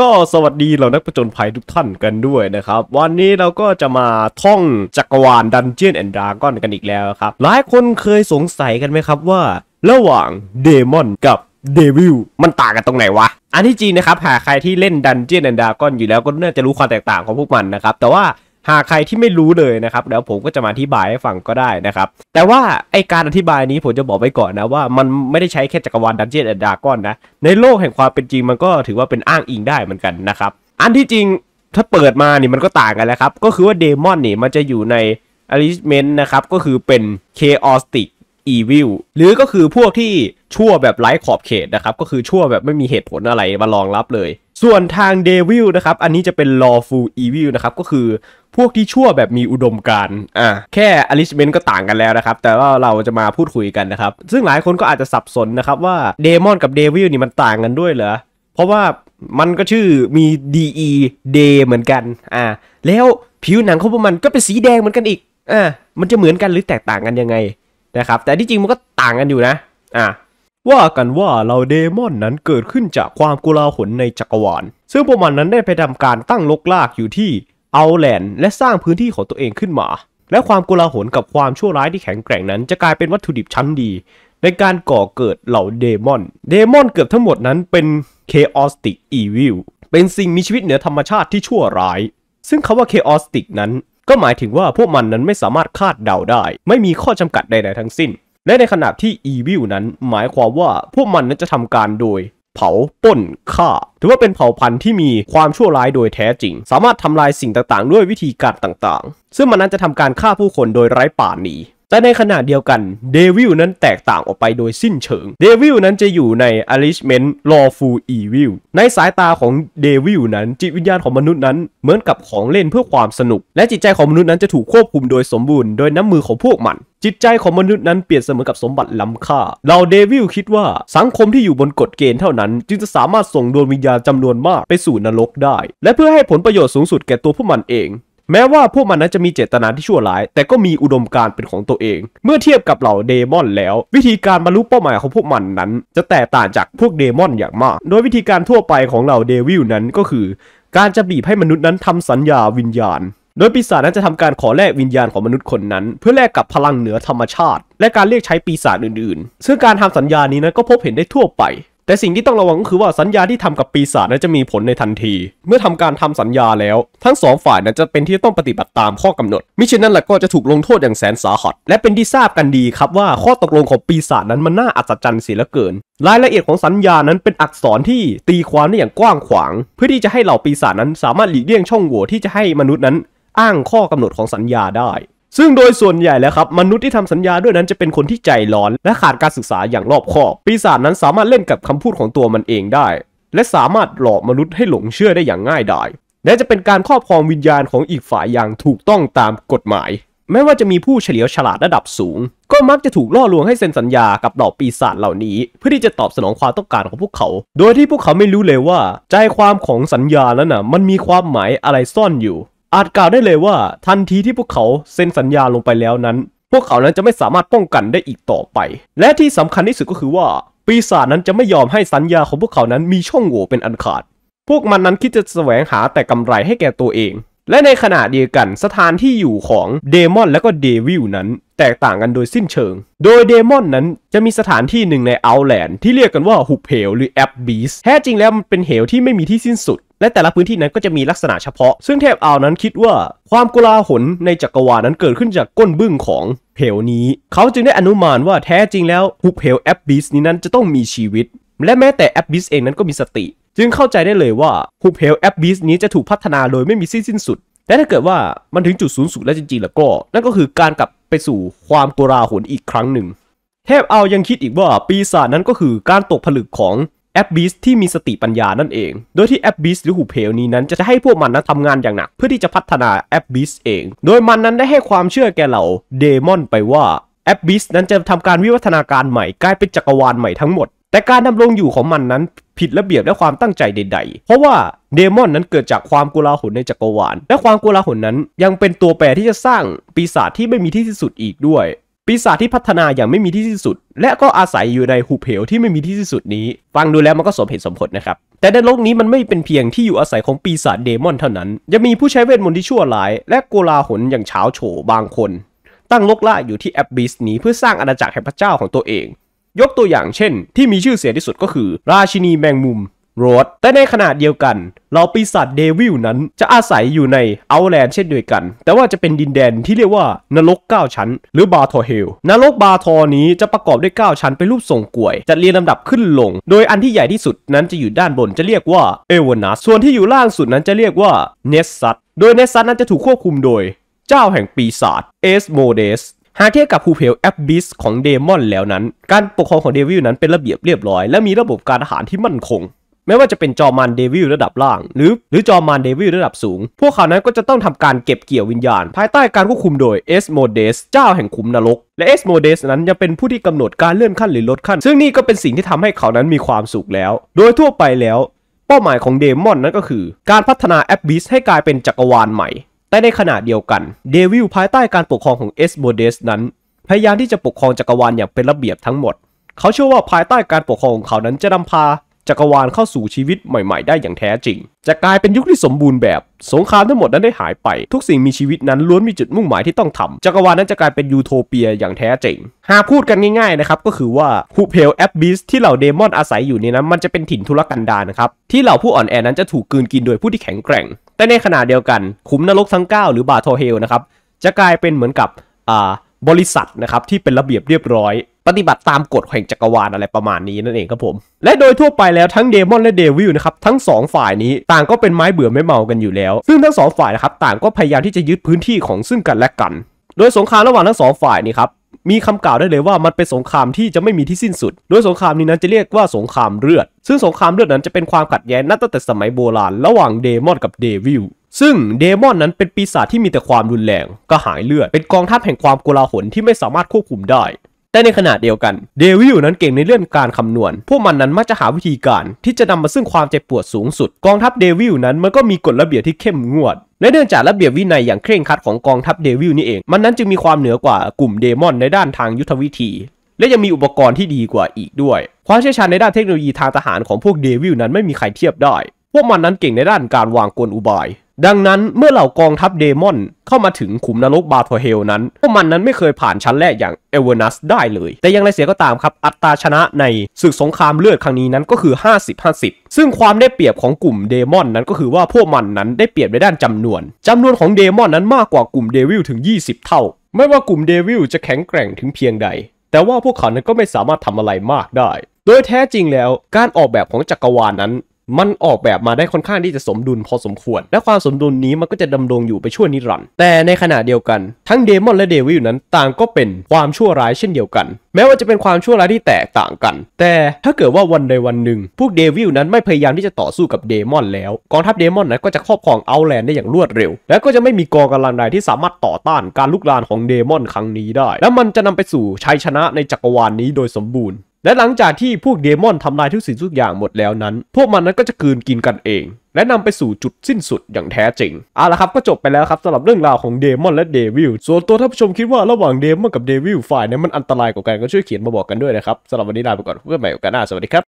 ก็สวัสดีเหล่านักประจนภัยทุกท่านกันด้วยนะครับ วันนี้เราก็จะมาท่องจักรวาลดันเจียนแอนด์ดราก้อนกันอีกแล้วครับ หลายคนเคยสงสัยกันไหมครับว่า ระหว่างเดมอนกับเดวิลมันต่างกันตรงไหนวะ อันที่จริงนะครับ หากใครที่เล่นดันเจียนแอนด์ดราก้อนอยู่แล้วก็น่าจะรู้ความแตกต่างของพวกมันนะครับ แต่ว่าหากใครที่ไม่รู้เลยนะครับแล้วผมก็จะมาอธิบายให้ฟังก็ได้นะครับแต่ว่าไอการอธิบายนี้ผมจะบอกไว้ก่อนนะว่ามันไม่ได้ใช้แค่จักรวาลดันเจียนแอนดาก้อนนะในโลกแห่งความเป็นจริงมันก็ถือว่าเป็นอ้างอิงได้เหมือนกันนะครับอันที่จริงถ้าเปิดมานี่มันก็ต่างกันแล้วครับก็คือว่าเดมอนนี่มันจะอยู่ในอลิเมนต์นะครับก็คือเป็นออสติกอีวิลหรือก็คือพวกที่ชั่วแบบไร้ขอบเขตนะครับก็คือชั่วแบบไม่มีเหตุผลอะไรมารองรับเลย ส่วนทางเดวิลนะครับอันนี้จะเป็นลอฟูอีวิลนะครับก็คือพวกที่ชั่วแบบมีอุดมการณ์อ่าแค่อลิชเมนต์ก็ต่างกันแล้วนะครับ แต่ว่าเราจะมาพูดคุยกันนะครับ ซึ่งหลายคนก็อาจจะสับสนนะครับว่าเดมอนกับเดวิลนี่มันต่างกันด้วยเหรอ เพราะว่ามันก็ชื่อมี DE ดเหมือนกันอ่าแล้วผิวหนังของพวกมันก็เป็นสีแดงเหมือนกันอีกอ่ามันจะเหมือนกันหรือแตกต่างกันยังไงนะครับ แต่ที่จริงมันก็ต่างกันอยู่นะอ่าว่ากันว่าเราเดมอนนั้นเกิดขึ้นจากความกุลาหลในจักรวาล ซึ่งพวกมันนั้นได้ไปทำการตั้งลกลากอยู่ที่เอาแลนด์และสร้างพื้นที่ของตัวเองขึ้นมา และความโกลาหลกับความชั่วร้ายที่แข็งแกร่งนั้นจะกลายเป็นวัตถุดิบชั้นดี ในการก่อเกิดเหล่าเดมอน เดมอนเกือบทั้งหมดนั้นเป็น chaotic evil เป็นสิ่งมีชีวิตเหนือธรรมชาติที่ชั่วร้าย ซึ่งคาว่า chaotic นั้น ก็หมายถึงว่าพวกมันนั้นไม่สามารถคาดเดาได้ ไม่มีข้อจำกัดใด ๆ ทั้งสิ้น และในขณะที่ evil นั้น หมายความว่าพวกมันนั้นจะทำการโดยเผาป้นฆ่าถือว่าเป็นเผ่าพันธุ์ที่มีความชั่วร้ายโดยแท้จริง สามารถทำลายสิ่งต่างๆด้วยวิธีการต่างๆ ซึ่งมันนั้นจะทำการฆ่าผู้คนโดยไร้ป่าหนีแต่ในขณะเดียวกันเดวิลนั้นแตกต่างออกไปโดยสิ้นเชิงเดวิลนั้นจะอยู่ในอลิชเมนต์ลอฟูอีวิลในสายตาของเดวิลนั้นจิตวิญญาณของมนุษย์นั้นเหมือนกับของเล่นเพื่อความสนุก และจิตใจของมนุษย์นั้นจะถูกควบคุมโดยสมบูรณ์โดยน้ำมือของพวกมัน จิตใจของมนุษย์นั้นเปลี่ยนเสมือนกับสมบัติล้ำค่า เราเดวิลคิดว่าสังคมที่อยู่บนกฎเกณฑ์เท่านั้น จึงจะสามารถส่งดวงวิญญาณจำนวนมากไปสู่นรกได้ และเพื่อให้ผลประโยชน์สูงสุดแก่ตัวพวกมันเองแม้ว่าพวกมันนั้นจะมีเจตนาที่ชั่วร้าย แต่ก็มีอุดมการณ์เป็นของตัวเอง เมื่อเทียบกับเหล่าเดมอนแล้ว วิธีการบรรลุเป้าหมายของพวกมันนั้นจะแตกต่างจากพวกเดมอนอย่างมาก โดยวิธีการทั่วไปของเหล่าเดวิลนั้นก็คือ การจะบีบให้มนุษย์นั้นทำสัญญาวิญญาณ โดยปีศาจนั้นจะทำการขอแลกวิญญาณของมนุษย์คนนั้น เพื่อแลกกับพลังเหนือธรรมชาติ และการเรียกใช้ปีศาจอื่นๆ ซึ่งการทำสัญญานี้นั้นก็พบเห็นได้ทั่วไปแต่สิ่งที่ต้องระวังก็คือว่าสัญญาที่ทำกับปีศาจนั้นจะมีผลในทันที เมื่อทำการทำสัญญาแล้ว ทั้งสองฝ่ายนั้นจะเป็นที่ต้องปฏิบัติตามข้อกำหนดมิเช่นนั้นล่ะก็จะถูกลงโทษอย่างแสนสาหัสและเป็นที่ทราบกันดีครับว่าข้อตกลงของปีศาจนั้นมันน่าอัศจรรย์เสียเหลือเกิน รายละเอียดของสัญญานั้นเป็นอักษรที่ตีความได้อย่างกว้างขวางเพื่อที่จะให้เหล่าปีศาจนั้นสามารถหลีกเลี่ยงช่องโหว่ที่จะให้มนุษย์นั้น อ้างข้อกำหนดของสัญญาได้ซึ่งโดยส่วนใหญ่แล้วครับ มนุษย์ที่ทำสัญญาด้วยนั้นจะเป็นคนที่ใจร้อนและขาดการศึกษาอย่างรอบคอบ ปีศาจนั้นสามารถเล่นกับคำพูดของตัวมันเองได้ และสามารถหลอกมนุษย์ให้หลงเชื่อได้อย่างง่ายดายและจะเป็นการครอบครองวิญญาณของอีกฝ่ายอย่างถูกต้องตามกฎหมายแม้ว่าจะมีผู้เฉลียวฉลาดระดับสูง ก็มักจะถูกล่อลวงให้เซ็นสัญญากับเหล่าปีศาจเหล่านี้ เพื่อที่จะตอบสนองความต้องการของพวกเขา โดยที่พวกเขาไม่รู้เลยว่า ใจความของสัญญานั้นนะ่ะมันมีความหมายอะไรซ่อนอยู่อาจกล่าวได้เลยว่า ทันทีที่พวกเขาเซ็นสัญญาลงไปแล้วนั้น พวกเขานั้นจะไม่สามารถป้องกันได้อีกต่อไป และที่สำคัญที่สุดก็คือว่า ปีศาจนั้นจะไม่ยอมให้สัญญาของพวกเขานั้นมีช่องโหว่เป็นอันขาด พวกมันนั้นคิดจะแสวงหาแต่กำไรให้แก่ตัวเองและในขณะเดียวกันสถานที่อยู่ของเดมอนและก็เดวิลนั้น แตกต่างกันโดยสิ้นเชิง โดยเดมอนนั้นจะมีสถานที่หนึ่งในเอาแลนด์ที่เรียกกันว่าหุบเหวหรือแอปบีสแท้จริงแล้วมันเป็นเหวที่ไม่มีที่สิ้นสุด และแต่ละพื้นที่นั้นก็จะมีลักษณะเฉพาะ ซึ่งเทพเอานั้นคิดว่าความกุลาหลในจักรวาลนั้นเกิดขึ้นจากก้นบึ้งของเหวนี้ เขาจึงได้อนุมานว่าแท้จริงแล้วหุบเหวแอปบีสนี้นั้นจะต้องมีชีวิตและแม้แต่แอปบิสเองนั้นก็มีสติจึงเข้าใจได้เลยว่าฮุบเหวแอปบีสนี้จะถูกพัฒนาโดยไม่มีสิ้นสิ้นสุดแต่ถ้าเกิดว่ามันถึงจุดสูงสุดแล้วจริงๆ แล้วก็ นั่นก็คือการกลับไปสู่ความโกราหลอีกครั้งหนึ่งเทพเอายังคิดอีกว่าปีศาจนั้นก็คือการตกผลึกของแอปบีสที่มีสติปัญญานั่นเองโดยที่แอปบีสหรือหูเพลนี้นั้นจะให้พวกมันนั้นทำงานอย่างหนักเพื่อที่จะพัฒนาแอปบีสเองโดยมันนั้นได้ให้ความเชื่อแก่เหล่าเดมอนไปว่าแอปบิสนั้นจะทำการวิวัฒนาการใหม่กลายเป็นจักรวาลใหม่ทั้งหมดแต่การดำรงอยู่ของมันนั้นผิดระเบียบ และความตั้งใจใดๆ เพราะว่าเดมอนนั้นเกิดจากความกุลาหลในจักรวาลและความกุลาหลนั้นยังเป็นตัวแปรที่จะสร้างปีศาจที่ไม่มีที่สิ้นสุดอีกด้วย ปีศาจที่พัฒนาอย่างไม่มีที่สิ้นสุด และก็อาศัยอยู่ในหุบเหวที่ไม่มีที่สิ้นสุดนี้ ฟังดูแล้วมันก็สมเหตุสมผลนะครับแต่ในโลกนี้มันไม่เป็นเพียงที่อยู่อาศัยของปีศาจเดมอน เท่านั้นยังมีผู้ใช้เวทมนต์ที่ชั่วร้าย และกุลาหลอย่างเฉาโฉบางคนตั้งลกล่าอยู่ที่แอบบิสนี้ เพื่อสร้างอาณาจักรแห่งพระเจ้าของตัวเองยกตัวอย่างเช่น ที่มีชื่อเสียงที่สุดก็คือ ราชินีแมงมุม โรด แต่ในขณะเดียวกันเราปีศาจเดวิลนั้นจะอาศัยอยู่ในเอาแลนด์เช่นเดียวกัน แต่ว่าจะเป็นดินแดนที่เรียกว่านรก9 ชั้น หรือบาทอเฮลนรกบาทอนี้จะประกอบด้วย 9 ชั้นเป็นรูปทรงกลวย จัดเรียงลำดับขึ้นลง โดยอันที่ใหญ่ที่สุดนั้นจะอยู่ด้านบนจะเรียกว่าเอเวนัสส่วนที่อยู่ล่างสุดนั้นจะเรียกว่าเนสซัตโดยเนสซัตนั้นจะถูกควบคุมโดย เจ้าแห่งปีศาจเอสโมเดสหากเทียบกับภูเพลแอปบิสของเดมอนแล้วนั้น การปกครองของเดวิลนั้นเป็นระเบียบเรียบร้อย และมีระบบการทหารที่มั่นคง ไม่ว่าจะเป็นจอมานเดวิลระดับล่าง หรือหรือจอมานเดวิลระดับสูง พวกเขานั้นก็จะต้องทำการเก็บเกี่ยววิญญาณ ภายใต้การควบคุมโดยเอสโมเดสเจ้าแห่งขุมนรกและเอสโมเดสนั้นยังเป็นผู้ที่กำหนดการเลื่อนขั้นหรือลดขั้น ซึ่งนี่ก็เป็นสิ่งที่ทำให้เขานั้นมีความสุขแล้ว โดยทั่วไปแล้วเป้าหมายของเดมอนนั้นก็คือการพัฒนาแอปบิสให้กลายเป็นจักรวาลใหม่แต่ในขณะเดียวกันเดวิลภายใต้การปกครองของเอสโบเดสนั้น พยายามที่จะปกครองจักรวาลอย่างเป็นระเบียบทั้งหมด เขาเชื่อว่าภายใต้การปกครองของเขานั้นจะนำพาจักรวาลเข้าสู่ชีวิตใหม่ ๆ ได้อย่างแท้จริง จะกลายเป็นยุคที่สมบูรณ์แบบ สงครามทั้งหมดนั้นได้หายไป ทุกสิ่งมีชีวิตนั้นล้วนมีจุดมุ่งหมายที่ต้องทำจักรวาลนั้นจะกลายเป็นยูโทเปียอย่างแท้จริง หากพูดกันง่ายๆนะครับก็คือว่าฮุเพลแอปบิสที่เหล่าเดมอนอาศัยอยู่นี้น มันจะเป็นถิ่นทุรกันดารนะครับ ที่เหล่าผู้อ่อนแอนั้นจะถูกกืนกินโดยผู้ที่แข็งแกร่ง แต่ในขณะเดียวกันขุมนรกทั้ง9หรือบาททเฮลนะครับ จะกลายเป็นเหมือนกับบริษัทนะครับที่เป็นระเบียบเรียบร้อยปฏิบัติตามกฎแห่งจักรวาลอะไรประมาณนี้นั่นเองครับผม และโดยทั่วไปแล้วทั้งเดมอนและเดวิลนะครับทั้ง2ฝ่ายนี้ต่างก็เป็นไม้เบื่อไม่เมากันอยู่แล้ว ซึ่งทั้ง2ฝ่ายนะครับต่างก็พยายามที่จะยึดพื้นที่ของซึ่งกันและกันโดยสงครามระหว่างทั้งสองฝ่ายนี้ครับมีคำกล่าวได้เลยว่ามันเป็นสงครามที่จะไม่มีที่สิ้นสุดโดยสงครามนี้นั้นจะเรียกว่าสงครามเลือด ซึ่งสงครามเลือดนั้นจะเป็นความขัดแย้งนับตั้งแต่สมัยโบราณระหว่างเดมอนกับเดวิลซึ่งเดมอนนั้นเป็นปีศาจที่มีแต่ความรุนแรงกระหายเลือดเป็นกองทัพแห่งความโกลาหลที่ไม่สามารถควบคุมได้แต่ในขณะเดียวกันเดวิลนั้นเก่งในเรื่องการคำนวณ พวกมันนั้นมักจะหาวิธีการที่จะนำมาซึ่งความเจ็บปวดสูงสุด กองทัพเดวิลนั้นมันก็มีกฎระเบียบที่เข้มงวดและเนื่องจากระเบียบวินัยอย่างเคร่งครัดของกองทัพเดวิลนี่เอง มันนั้นจึงมีความเหนือกว่ากลุ่มเดมอนในด้านทางยุทธวิธี และยังมีอุปกรณ์ที่ดีกว่าอีกด้วย ความเชี่ยวชาญในด้านเทคโนโลยีทางทหารของพวกเดวิลนั้นไม่มีใครเทียบได้พวกมันนั้นเก่งในด้านการวางกลอุบายดังนั้นเมื่อเหล่ากองทัพเดมอน เข้ามาถึงขุมนรกบาโทเฮลนั้น พวกมันนั้นไม่เคยผ่านชั้นแรกอย่างเอเวอร์นัสได้เลย แต่อย่างไรเสียก็ตามครับ อัตราชนะในศึกสงครามเลือดครั้งนี้นั้นก็คือ 50-50 ซึ่งความได้เปรียบของกลุ่มเดมอนนั้นก็คือว่าพวกมันนั้นได้เปรียบในด้านจำนวน จำนวนของเดมอน นั้นมากกว่ากลุ่มเดวิลถึง 20 เท่า ไม่ว่ากลุ่มเดวิลจะแข็งแกร่งถึงเพียงใด แต่ว่าพวกเขานั้นก็ไม่สามารถทำอะไรมากได้ โดยแท้จริงแล้ว การออกแบบของจักรวาลนนั้นมันออกแบบมาได้ค่อนข้างที่จะสมดุลพอสมควร และความสมดุลนี้มันก็จะดำรงอยู่ไปชั่วนิรันดร์แต่ในขณะเดียวกัน ทั้งเดมอนและเดวิลนั้นต่างก็เป็นความชั่วร้ายเช่นเดียวกัน แม้ว่าจะเป็นความชั่วร้ายที่แตกต่างกัน แต่ถ้าเกิดว่าวันใดวันหนึ่ง พวกเดวิลนั้นไม่พยายามที่จะต่อสู้กับเดมอนแล้ว กองทัพเดมอนนั้นก็จะครอบครองเอาแลนด์ได้อย่างรวดเร็ว และก็จะไม่มีกองกำลังใดที่สามารถต่อต้าน การลุกลานของเดมอนครั้งนี้ได้ และมันจะนำไปสู่ชัยชนะในจักรวาลนนี้โดยสมบูรณ์และหลังจากที่พวกเดมอนทำลายทุกสิ่งทุกอย่างหมดแล้วนั้น พวกมันนั้นก็จะกืนกินกันเอง และนำไปสู่จุดสิ้นสุดอย่างแท้จริงเอาละครับ ก็จบไปแล้วครับสำหรับเรื่องราวของเดมอนและเดวิลส่วนตัวท่านผู้ชมคิดว่าระหว่างเดมอนกับเดวิลฝ่ายนี้นมันอันตรายกว่ากันก็ช่วยเขียนมาบอกกันด้วยนะครับสำหรับวันนี้ลาไปก่อนเพื่อนใหม่กันหน้าสวัสดีครับ